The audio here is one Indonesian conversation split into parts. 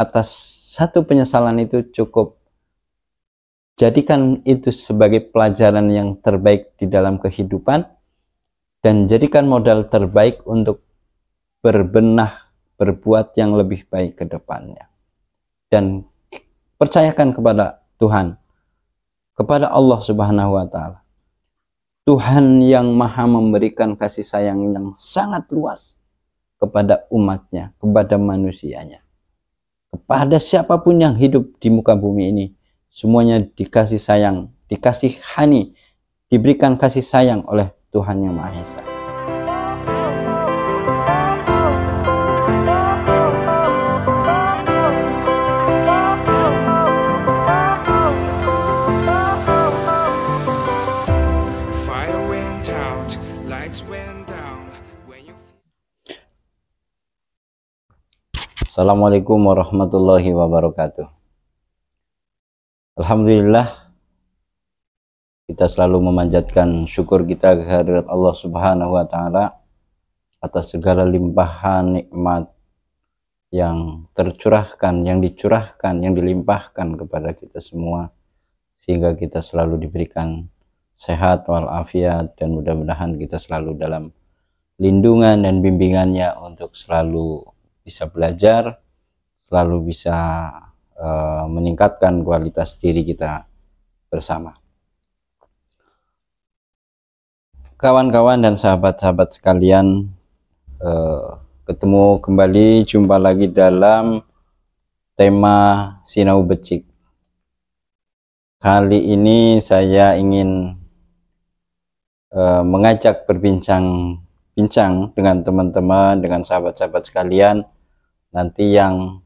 atas satu penyesalan itu cukup. Jadikan itu sebagai pelajaran yang terbaik di dalam kehidupan dan jadikan modal terbaik untuk berbenah, berbuat yang lebih baik ke depannya. Dan percayakan kepada Tuhan, kepada Allah Subhanahu wa taala. Tuhan yang maha memberikan kasih sayang yang sangat luas kepada umatnya, kepada manusianya kepada siapapun yang hidup di muka bumi ini semuanya dikasih sayang dikasih hani diberikan kasih sayang oleh Tuhan yang Maha Esa Assalamualaikum warahmatullahi wabarakatuh. Alhamdulillah kita selalu memanjatkan syukur kita kehadirat Allah Subhanahu wa taala atas segala limpahan nikmat yang tercurahkan, yang dicurahkan, yang dilimpahkan kepada kita semua sehingga kita selalu diberikan sehat walafiat dan mudah-mudahan kita selalu dalam lindungan dan bimbingannya untuk selalu bisa belajar, selalu bisa e, meningkatkan kualitas diri kita bersama. Kawan-kawan dan sahabat-sahabat sekalian, e, ketemu kembali, jumpa lagi dalam tema Sinau Becik. Kali ini saya ingin e, mengajak berbincang bincang dengan teman-teman, dengan sahabat-sahabat sekalian. Nanti yang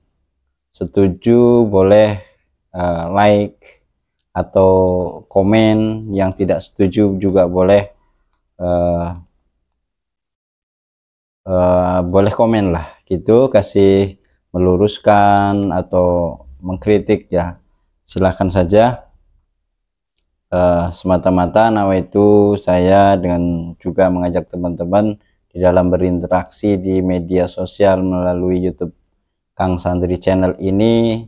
setuju boleh uh, like atau komen, yang tidak setuju juga boleh uh, uh, boleh komen lah gitu, kasih meluruskan atau mengkritik ya silahkan saja uh, semata-mata nawa itu saya dengan juga mengajak teman-teman di dalam berinteraksi di media sosial melalui YouTube Kang Sandri Channel ini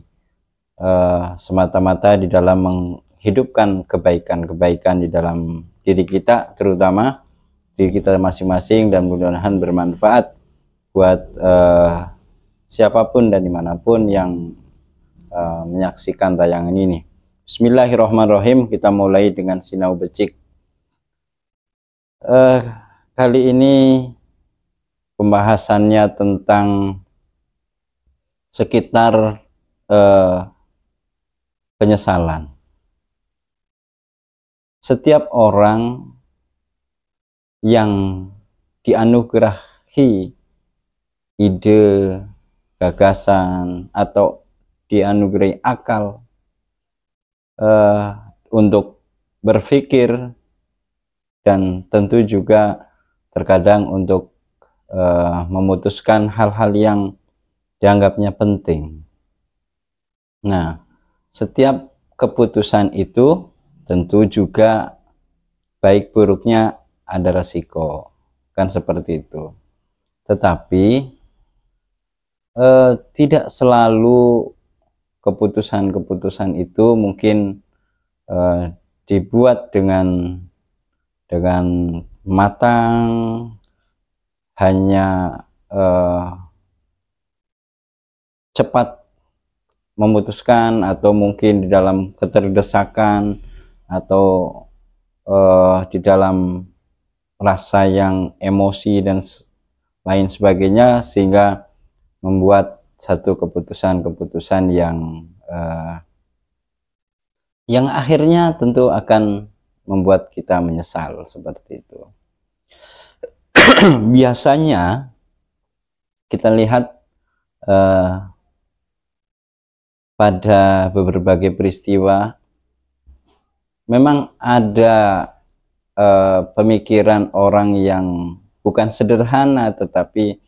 uh, semata-mata di dalam menghidupkan kebaikan-kebaikan di dalam diri kita terutama diri kita masing-masing dan mudah-mudahan bermanfaat buat uh, siapapun dan dimanapun yang uh, menyaksikan tayangan ini Bismillahirrahmanirrahim kita mulai dengan sinau becik uh, kali ini pembahasannya tentang sekitar eh, penyesalan. Setiap orang yang dianugerahi ide, gagasan, atau dianugerahi akal eh, untuk berpikir dan tentu juga terkadang untuk uh, memutuskan hal-hal yang dianggapnya penting. Nah, setiap keputusan itu tentu juga baik buruknya ada resiko, kan seperti itu. Tetapi eh, tidak selalu keputusan-keputusan itu mungkin eh, dibuat dengan dengan matang, hanya uh, cepat memutuskan atau mungkin di dalam keterdesakan atau uh, di dalam rasa yang emosi dan lain sebagainya sehingga membuat satu keputusan-keputusan yang uh, yang akhirnya tentu akan membuat kita menyesal seperti itu. biasanya kita lihat uh, pada berbagai peristiwa memang ada uh, pemikiran orang yang bukan sederhana tetapi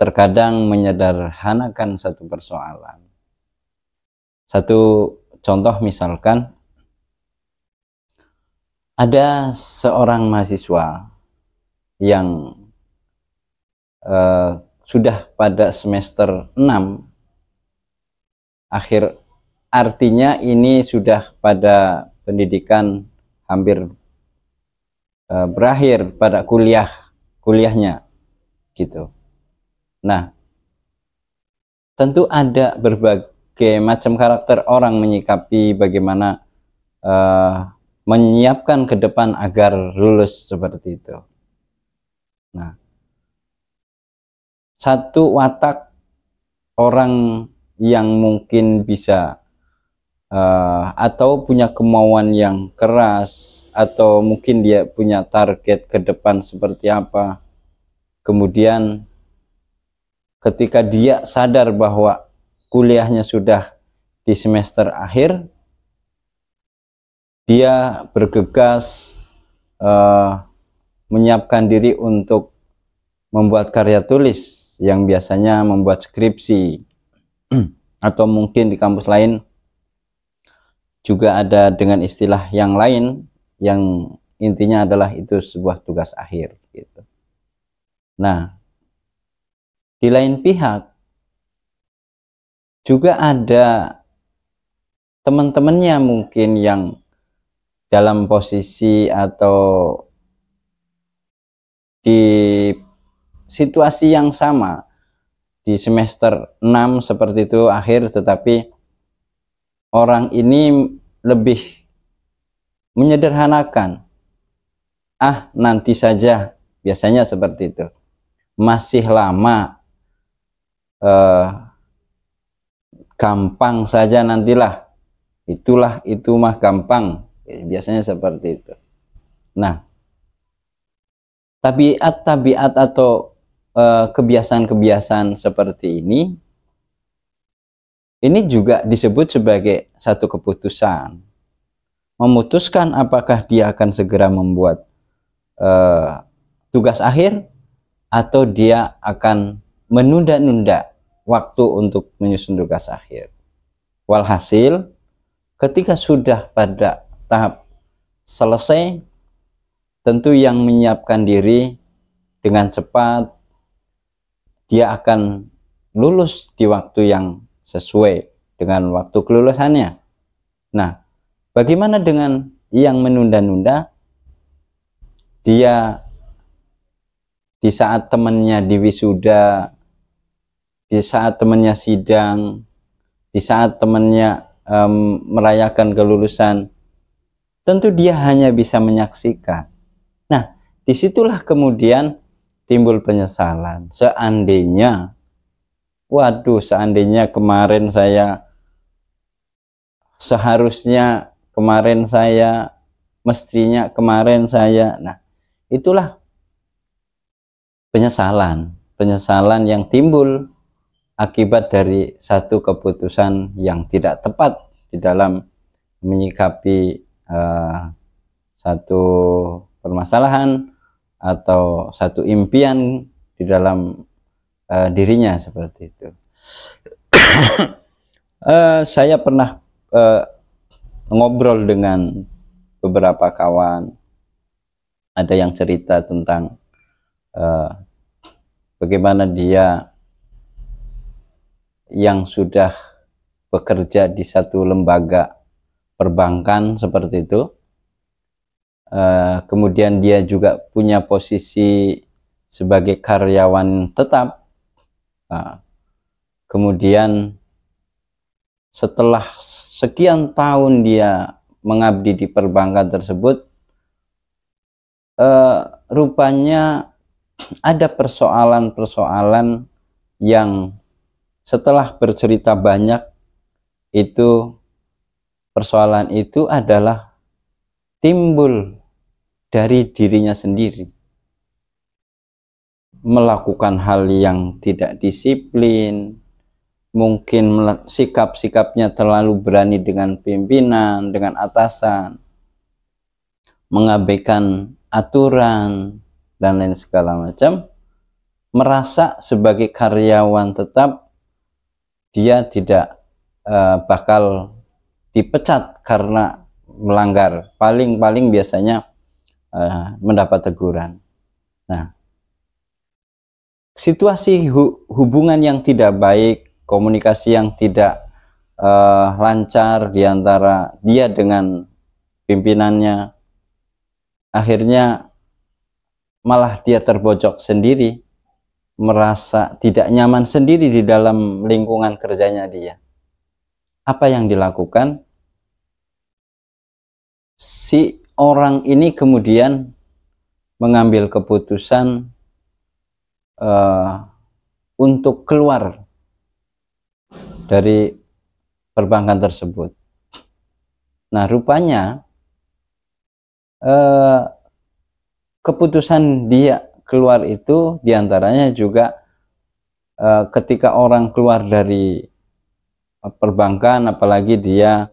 terkadang menyederhanakan satu persoalan. Satu contoh misalkan ada seorang mahasiswa yang uh, sudah pada semester 6 akhir artinya ini sudah pada pendidikan hampir uh, berakhir pada kuliah kuliahnya gitu. Nah, tentu ada berbagai macam karakter orang menyikapi bagaimana uh, menyiapkan ke depan agar lulus seperti itu. Nah, satu watak orang yang mungkin bisa uh, atau punya kemauan yang keras atau mungkin dia punya target ke depan seperti apa. Kemudian ketika dia sadar bahwa kuliahnya sudah di semester akhir, dia bergegas uh, menyiapkan diri untuk membuat karya tulis yang biasanya membuat skripsi atau mungkin di kampus lain juga ada dengan istilah yang lain yang intinya adalah itu sebuah tugas akhir gitu. Nah, di lain pihak juga ada teman-temannya mungkin yang dalam posisi atau di situasi yang sama di semester 6 seperti itu akhir tetapi orang ini lebih menyederhanakan ah nanti saja biasanya seperti itu masih lama eh, gampang saja nantilah itulah itu mah gampang biasanya seperti itu nah tabiat-tabiat atau eh, kebiasaan-kebiasaan uh, seperti ini ini juga disebut sebagai satu keputusan memutuskan apakah dia akan segera membuat uh, tugas akhir atau dia akan menunda-nunda waktu untuk menyusun tugas akhir walhasil ketika sudah pada tahap selesai tentu yang menyiapkan diri dengan cepat dia akan lulus di waktu yang sesuai dengan waktu kelulusannya. Nah, bagaimana dengan yang menunda-nunda? Dia di saat temannya di wisuda, di saat temannya sidang, di saat temannya um, merayakan kelulusan, tentu dia hanya bisa menyaksikan disitulah kemudian timbul penyesalan. Seandainya, waduh, seandainya kemarin saya seharusnya kemarin saya mestinya kemarin saya. Nah, itulah penyesalan, penyesalan yang timbul akibat dari satu keputusan yang tidak tepat di dalam menyikapi uh, satu permasalahan atau satu impian di dalam uh, dirinya seperti itu. uh, saya pernah uh, ngobrol dengan beberapa kawan, ada yang cerita tentang uh, bagaimana dia yang sudah bekerja di satu lembaga perbankan seperti itu Eh, kemudian dia juga punya posisi sebagai karyawan tetap Nah, kemudian setelah sekian tahun dia mengabdi di perbankan tersebut eh, rupanya ada persoalan-persoalan yang setelah bercerita banyak itu persoalan itu adalah timbul dari dirinya sendiri melakukan hal yang tidak disiplin mungkin sikap-sikapnya terlalu berani dengan pimpinan dengan atasan mengabaikan aturan dan lain segala macam merasa sebagai karyawan tetap dia tidak uh, bakal dipecat karena melanggar paling-paling biasanya uh, mendapat teguran nah situasi hu hubungan yang tidak baik komunikasi yang tidak uh, lancar diantara dia dengan pimpinannya akhirnya malah dia terbojok sendiri merasa tidak nyaman sendiri di dalam lingkungan kerjanya dia. Apa yang dilakukan? si orang ini kemudian mengambil keputusan uh, untuk keluar dari perbankan tersebut. Nah, rupanya eh, keputusan dia keluar itu diantaranya juga eh, ketika orang keluar dari perbankan, apalagi dia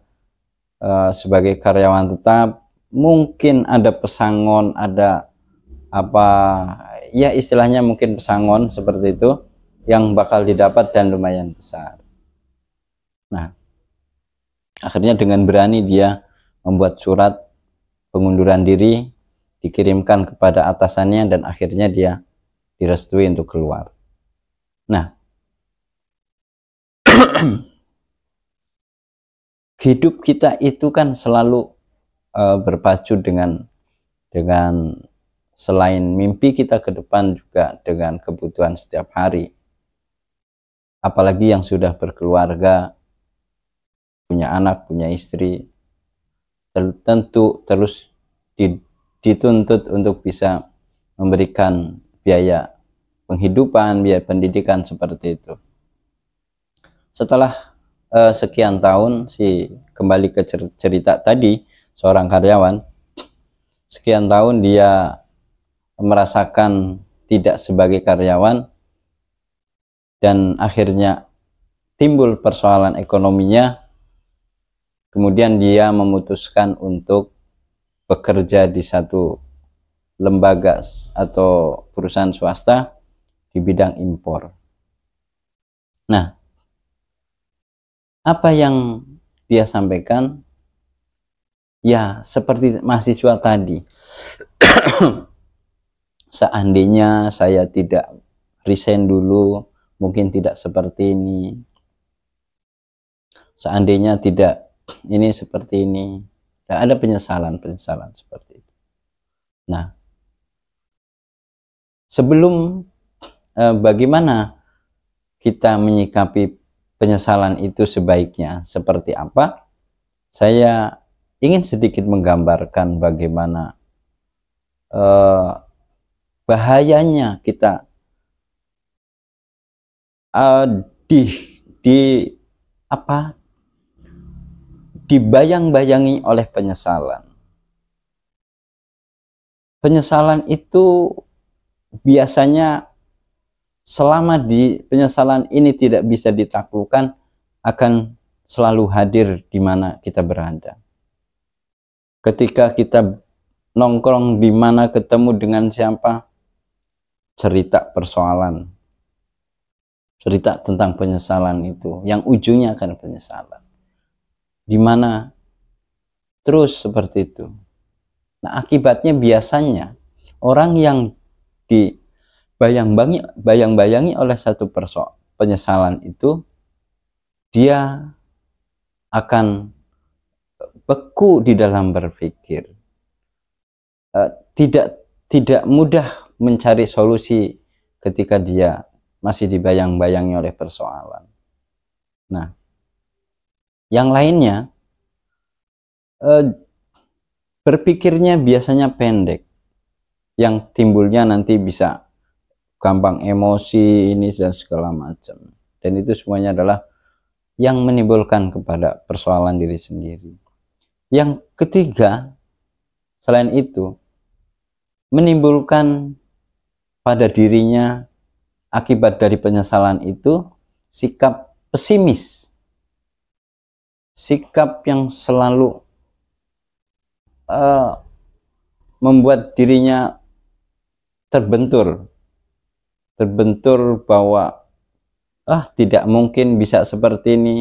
Eh, sebagai karyawan tetap mungkin ada pesangon ada apa ya istilahnya mungkin pesangon seperti itu yang bakal didapat dan lumayan besar nah akhirnya dengan berani dia membuat surat pengunduran diri dikirimkan kepada atasannya dan akhirnya dia direstui untuk keluar nah hidup kita itu kan selalu uh, berpacu dengan dengan selain mimpi kita ke depan juga dengan kebutuhan setiap hari. Apalagi yang sudah berkeluarga, punya anak, punya istri, tentu terus dituntut untuk bisa memberikan biaya penghidupan, biaya pendidikan seperti itu. Setelah uh, sekian tahun si kembali ke cer cerita tadi seorang karyawan sekian tahun dia merasakan tidak sebagai karyawan dan akhirnya timbul persoalan ekonominya kemudian dia memutuskan untuk bekerja di satu lembaga atau perusahaan swasta di bidang impor nah apa yang dia sampaikan ya seperti mahasiswa tadi seandainya saya tidak resign dulu mungkin tidak seperti ini seandainya tidak ini seperti ini tidak nah, ada penyesalan penyesalan seperti itu nah sebelum eh, bagaimana kita menyikapi penyesalan itu sebaiknya seperti apa? Saya ingin sedikit menggambarkan bagaimana eh, bahayanya kita eh, di di apa dibayang-bayangi oleh penyesalan. Penyesalan itu biasanya selama di penyesalan ini tidak bisa ditaklukkan akan selalu hadir di mana kita berada. Ketika kita nongkrong di mana ketemu dengan siapa, cerita persoalan, cerita tentang penyesalan itu, yang ujungnya akan penyesalan. Di mana terus seperti itu. Nah, akibatnya biasanya orang yang di bayang-bayangi bayang-bayangi oleh satu persoal penyesalan itu dia akan eh, beku di dalam berpikir eh, tidak tidak mudah mencari solusi ketika dia masih dibayang-bayangi oleh persoalan nah yang lainnya eh, berpikirnya biasanya pendek yang timbulnya nanti bisa gampang emosi ini dan segala macam dan itu semuanya adalah yang menimbulkan kepada persoalan diri sendiri yang ketiga selain itu menimbulkan pada dirinya akibat dari penyesalan itu sikap pesimis sikap yang selalu uh, membuat dirinya terbentur terbentur bahwa ah tidak mungkin bisa seperti ini,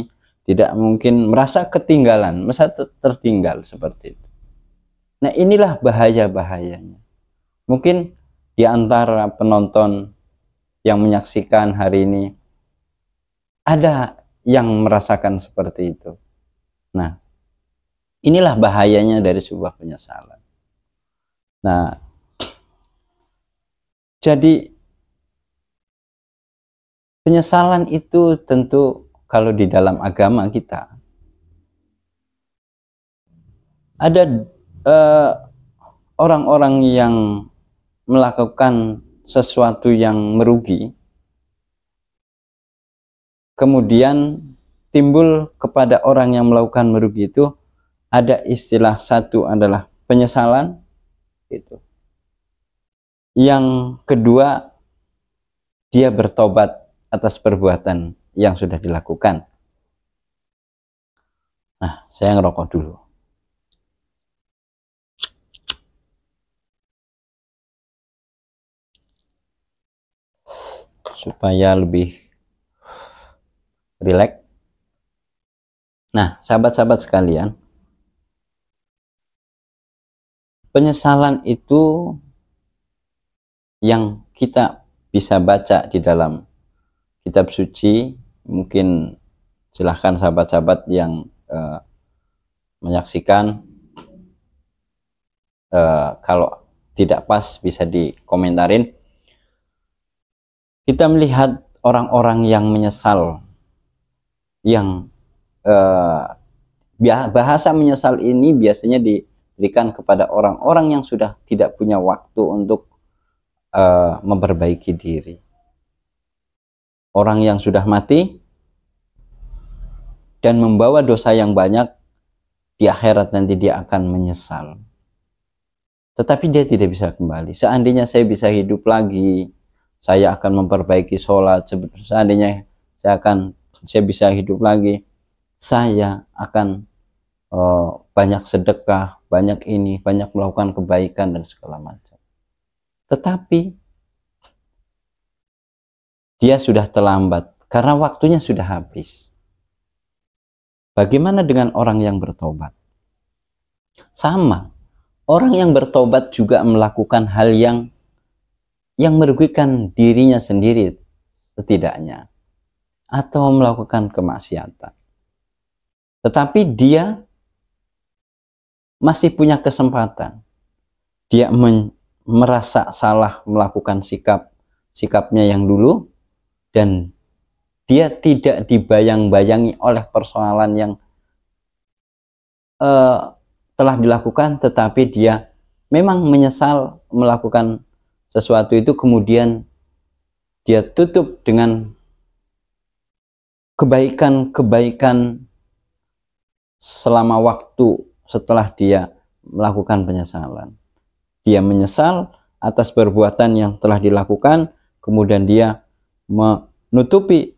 tidak mungkin merasa ketinggalan, merasa tertinggal seperti itu. Nah, inilah bahaya-bahayanya. Mungkin di antara penonton yang menyaksikan hari ini ada yang merasakan seperti itu. Nah, inilah bahayanya dari sebuah penyesalan. Nah, jadi Penyesalan itu tentu kalau di dalam agama kita ada eh, orang-orang uh, yang melakukan sesuatu yang merugi, kemudian timbul kepada orang yang melakukan merugi itu ada istilah satu adalah penyesalan, itu. Yang kedua dia bertobat atas perbuatan yang sudah dilakukan. Nah, saya ngerokok dulu. Supaya lebih rileks. Nah, sahabat-sahabat sekalian, penyesalan itu yang kita bisa baca di dalam kitab suci mungkin silahkan sahabat-sahabat yang uh, menyaksikan uh, kalau tidak pas bisa dikomentarin kita melihat orang-orang yang menyesal yang uh, bahasa menyesal ini biasanya diberikan kepada orang-orang yang sudah tidak punya waktu untuk uh, memperbaiki diri orang yang sudah mati dan membawa dosa yang banyak di akhirat nanti dia akan menyesal. Tetapi dia tidak bisa kembali. Seandainya saya bisa hidup lagi, saya akan memperbaiki sholat. Seandainya saya akan saya bisa hidup lagi, saya akan uh, banyak sedekah, banyak ini, banyak melakukan kebaikan dan segala macam. Tetapi dia sudah terlambat karena waktunya sudah habis. Bagaimana dengan orang yang bertobat? Sama, orang yang bertobat juga melakukan hal yang yang merugikan dirinya sendiri setidaknya atau melakukan kemaksiatan. Tetapi dia masih punya kesempatan. Dia merasa salah melakukan sikap sikapnya yang dulu dan dia tidak dibayang-bayangi oleh persoalan yang uh, telah dilakukan tetapi dia memang menyesal melakukan sesuatu itu kemudian dia tutup dengan kebaikan-kebaikan selama waktu setelah dia melakukan penyesalan. Dia menyesal atas perbuatan yang telah dilakukan, kemudian dia menutupi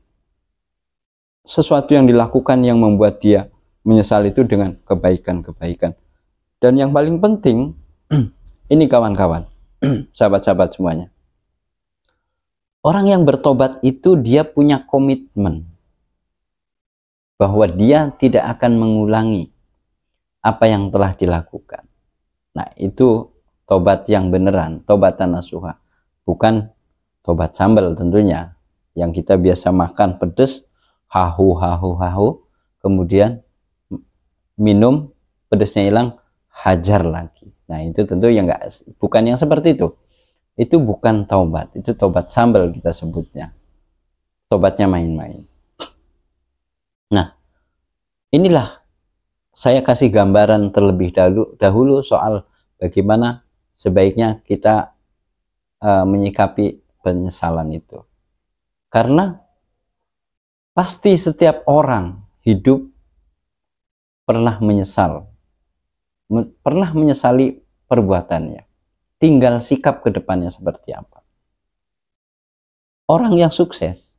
sesuatu yang dilakukan yang membuat dia menyesal itu dengan kebaikan-kebaikan. Dan yang paling penting, ini kawan-kawan, sahabat-sahabat semuanya. Orang yang bertobat itu dia punya komitmen bahwa dia tidak akan mengulangi apa yang telah dilakukan. Nah, itu tobat yang beneran, tobat tanasuha, bukan tobat sambal tentunya yang kita biasa makan pedes hahu hahu hahu kemudian minum pedesnya hilang hajar lagi nah itu tentu yang enggak bukan yang seperti itu itu bukan taubat itu taubat sambal kita sebutnya Taubatnya main-main nah inilah saya kasih gambaran terlebih dahulu, dahulu soal bagaimana sebaiknya kita uh, menyikapi penyesalan itu karena pasti setiap orang hidup pernah menyesal, pernah menyesali perbuatannya. Tinggal sikap ke depannya seperti apa. Orang yang sukses,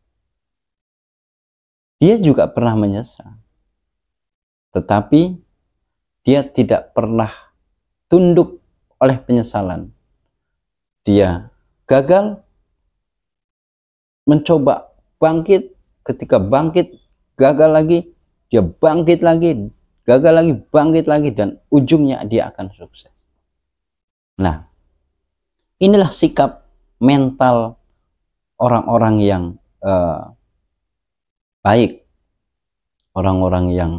dia juga pernah menyesal. Tetapi dia tidak pernah tunduk oleh penyesalan. Dia gagal, mencoba bangkit, ketika bangkit gagal lagi, dia bangkit lagi, gagal lagi, bangkit lagi dan ujungnya dia akan sukses. Nah, inilah sikap mental orang-orang yang uh, baik, orang-orang yang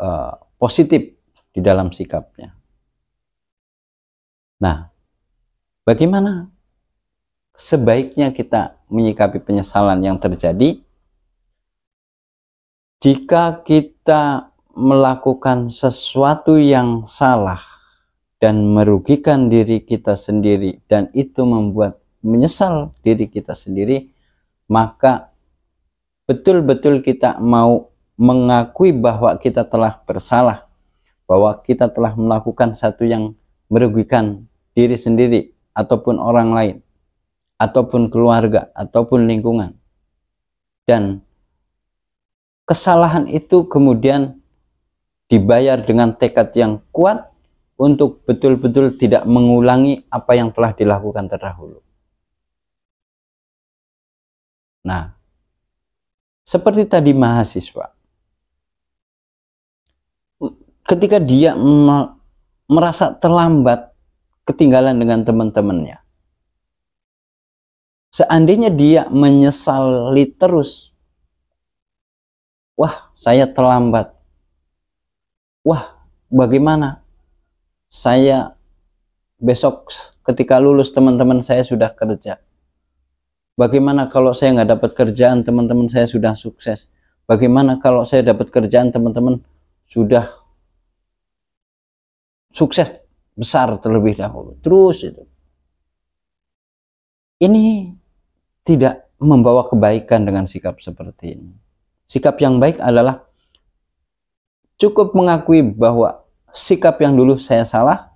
uh, positif di dalam sikapnya. Nah, bagaimana sebaiknya kita menyikapi penyesalan yang terjadi jika kita melakukan sesuatu yang salah dan merugikan diri kita sendiri dan itu membuat menyesal diri kita sendiri maka betul-betul kita mau mengakui bahwa kita telah bersalah bahwa kita telah melakukan satu yang merugikan diri sendiri ataupun orang lain ataupun keluarga ataupun lingkungan dan kesalahan itu kemudian dibayar dengan tekad yang kuat untuk betul-betul tidak mengulangi apa yang telah dilakukan terdahulu. Nah, seperti tadi mahasiswa, ketika dia merasa terlambat, ketinggalan dengan teman-temannya, Seandainya dia menyesali terus, wah saya terlambat. Wah bagaimana? Saya besok ketika lulus teman-teman saya sudah kerja. Bagaimana kalau saya nggak dapat kerjaan teman-teman saya sudah sukses? Bagaimana kalau saya dapat kerjaan teman-teman sudah sukses besar terlebih dahulu? Terus itu. Ini tidak membawa kebaikan dengan sikap seperti ini. Sikap yang baik adalah cukup mengakui bahwa sikap yang dulu saya salah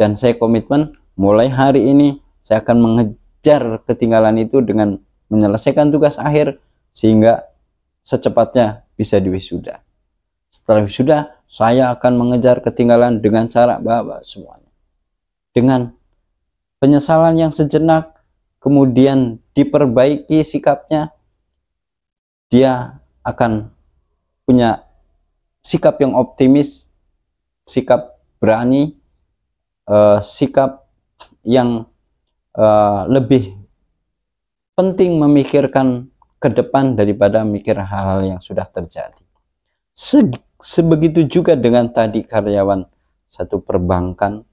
dan saya komitmen mulai hari ini saya akan mengejar ketinggalan itu dengan menyelesaikan tugas akhir sehingga secepatnya bisa diwisuda. Setelah wisuda, saya akan mengejar ketinggalan dengan cara bawa semuanya. Dengan penyesalan yang sejenak kemudian diperbaiki sikapnya, dia akan punya sikap yang optimis, sikap berani, eh, sikap yang eh, lebih penting memikirkan ke depan daripada mikir hal-hal yang sudah terjadi. Se sebegitu juga dengan tadi karyawan satu perbankan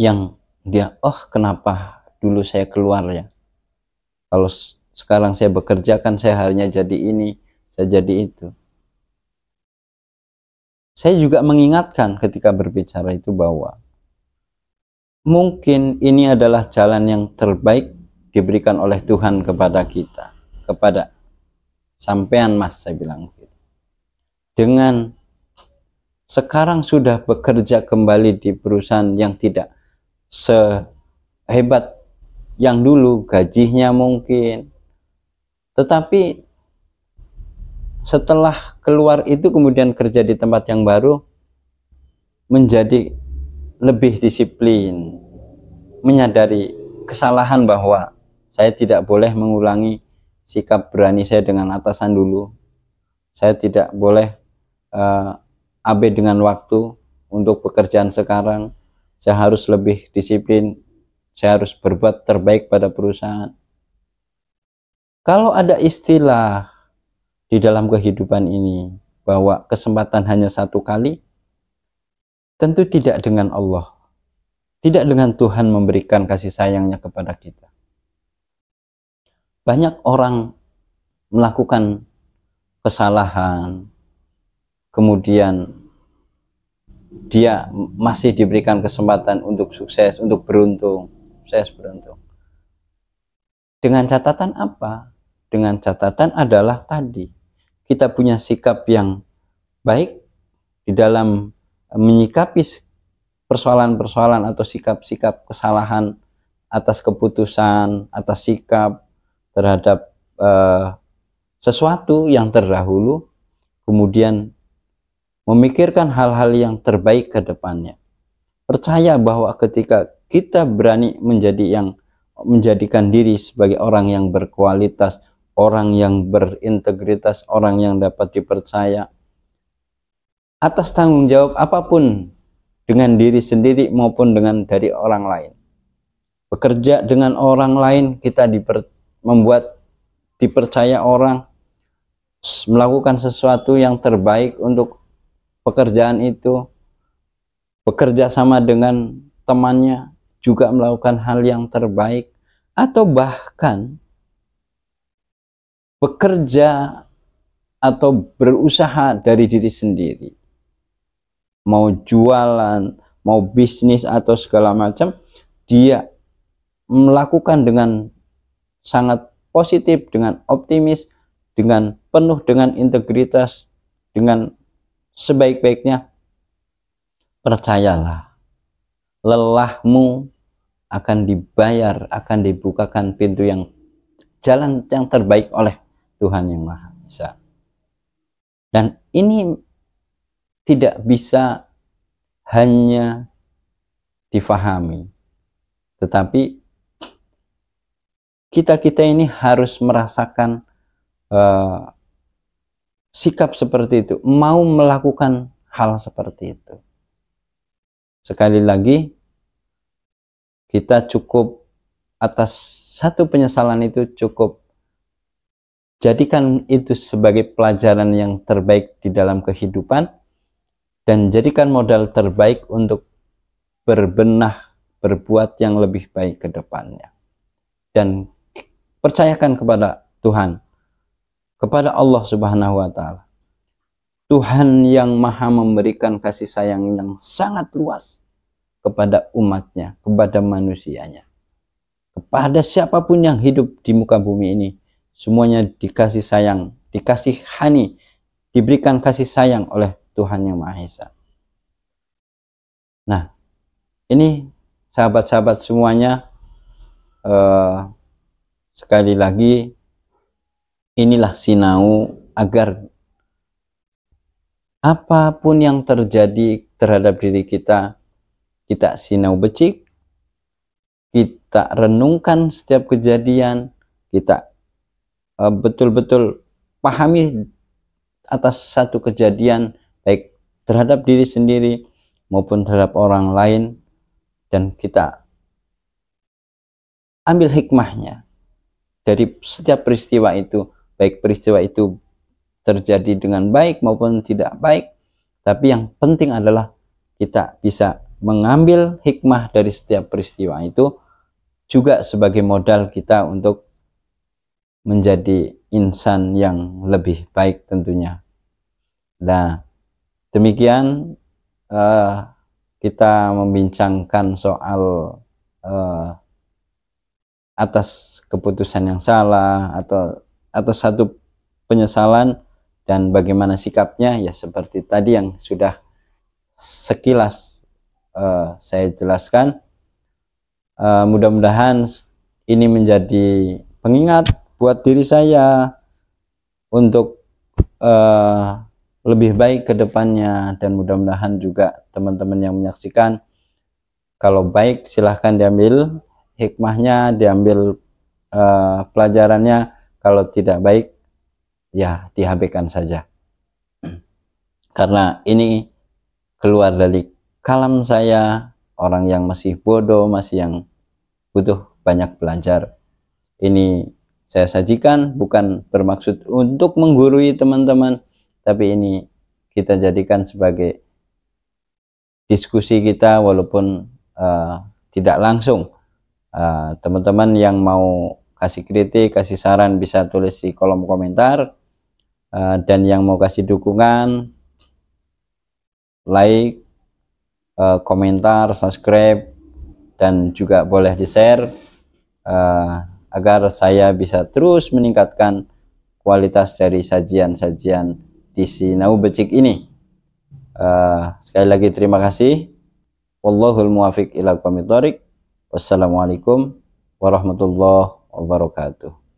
yang dia, oh kenapa dulu saya keluar ya kalau sekarang saya bekerja kan saya harinya jadi ini saya jadi itu saya juga mengingatkan ketika berbicara itu bahwa mungkin ini adalah jalan yang terbaik diberikan oleh Tuhan kepada kita kepada sampean mas saya bilang dengan sekarang sudah bekerja kembali di perusahaan yang tidak sehebat yang dulu gajinya mungkin tetapi setelah keluar itu kemudian kerja di tempat yang baru menjadi lebih disiplin menyadari kesalahan bahwa saya tidak boleh mengulangi sikap berani saya dengan atasan dulu saya tidak boleh uh, eh, AB dengan waktu untuk pekerjaan sekarang saya harus lebih disiplin saya harus berbuat terbaik pada perusahaan. Kalau ada istilah di dalam kehidupan ini bahwa kesempatan hanya satu kali, tentu tidak dengan Allah, tidak dengan Tuhan memberikan kasih sayangnya kepada kita. Banyak orang melakukan kesalahan, kemudian dia masih diberikan kesempatan untuk sukses, untuk beruntung saya beruntung. Dengan catatan apa? Dengan catatan adalah tadi kita punya sikap yang baik di dalam e, menyikapi persoalan-persoalan atau sikap-sikap kesalahan atas keputusan, atas sikap terhadap eh, sesuatu yang terdahulu, kemudian memikirkan hal-hal yang terbaik ke depannya. Percaya bahwa ketika kita berani menjadi yang menjadikan diri sebagai orang yang berkualitas, orang yang berintegritas, orang yang dapat dipercaya. Atas tanggung jawab apapun dengan diri sendiri maupun dengan dari orang lain. Bekerja dengan orang lain kita diper, membuat dipercaya orang melakukan sesuatu yang terbaik untuk pekerjaan itu. Bekerja sama dengan temannya, juga melakukan hal yang terbaik, atau bahkan bekerja atau berusaha dari diri sendiri, mau jualan, mau bisnis, atau segala macam, dia melakukan dengan sangat positif, dengan optimis, dengan penuh dengan integritas, dengan sebaik-baiknya. Percayalah, lelahmu akan dibayar, akan dibukakan pintu yang jalan yang terbaik oleh Tuhan yang Maha Esa. Dan ini tidak bisa hanya difahami, tetapi kita-kita ini harus merasakan uh, sikap seperti itu, mau melakukan hal seperti itu. Sekali lagi, kita cukup atas satu penyesalan itu cukup jadikan itu sebagai pelajaran yang terbaik di dalam kehidupan dan jadikan modal terbaik untuk berbenah berbuat yang lebih baik ke depannya dan percayakan kepada Tuhan kepada Allah Subhanahu wa taala Tuhan yang maha memberikan kasih sayang yang sangat luas kepada umatnya, kepada manusianya. Kepada siapapun yang hidup di muka bumi ini, semuanya dikasih sayang, dikasih hani, diberikan kasih sayang oleh Tuhan Yang Maha Esa. Nah, ini sahabat-sahabat semuanya, eh, sekali lagi, inilah sinau agar apapun yang terjadi terhadap diri kita, kita sinau becik, kita renungkan setiap kejadian, kita eh, betul-betul uh, pahami atas satu kejadian baik terhadap diri sendiri maupun terhadap orang lain dan kita ambil hikmahnya dari setiap peristiwa itu baik peristiwa itu terjadi dengan baik maupun tidak baik tapi yang penting adalah kita bisa mengambil hikmah dari setiap peristiwa itu juga sebagai modal kita untuk menjadi insan yang lebih baik tentunya. Nah, demikian uh, kita membincangkan soal uh, atas keputusan yang salah atau atas satu penyesalan dan bagaimana sikapnya ya seperti tadi yang sudah sekilas uh, saya jelaskan. Uh, Mudah-mudahan ini menjadi pengingat buat diri saya untuk uh, lebih baik ke depannya dan mudah-mudahan juga teman-teman yang menyaksikan kalau baik silahkan diambil hikmahnya diambil uh, pelajarannya kalau tidak baik ya dihabiskan saja karena ini keluar dari kalam saya, orang yang masih bodoh, masih yang butuh banyak belajar. Ini saya sajikan bukan bermaksud untuk menggurui teman-teman, tapi ini kita jadikan sebagai diskusi kita walaupun uh, tidak langsung. Eh, teman-teman uh, yang mau kasih kritik, kasih saran bisa tulis di kolom komentar. Uh, dan yang mau kasih dukungan, like, uh, komentar, subscribe, dan juga boleh di-share uh, agar saya bisa terus meningkatkan kualitas dari sajian-sajian di Sinau Becik ini. Uh, sekali lagi terima kasih. Wallahul muwafiq ila Wassalamualaikum warahmatullahi wabarakatuh.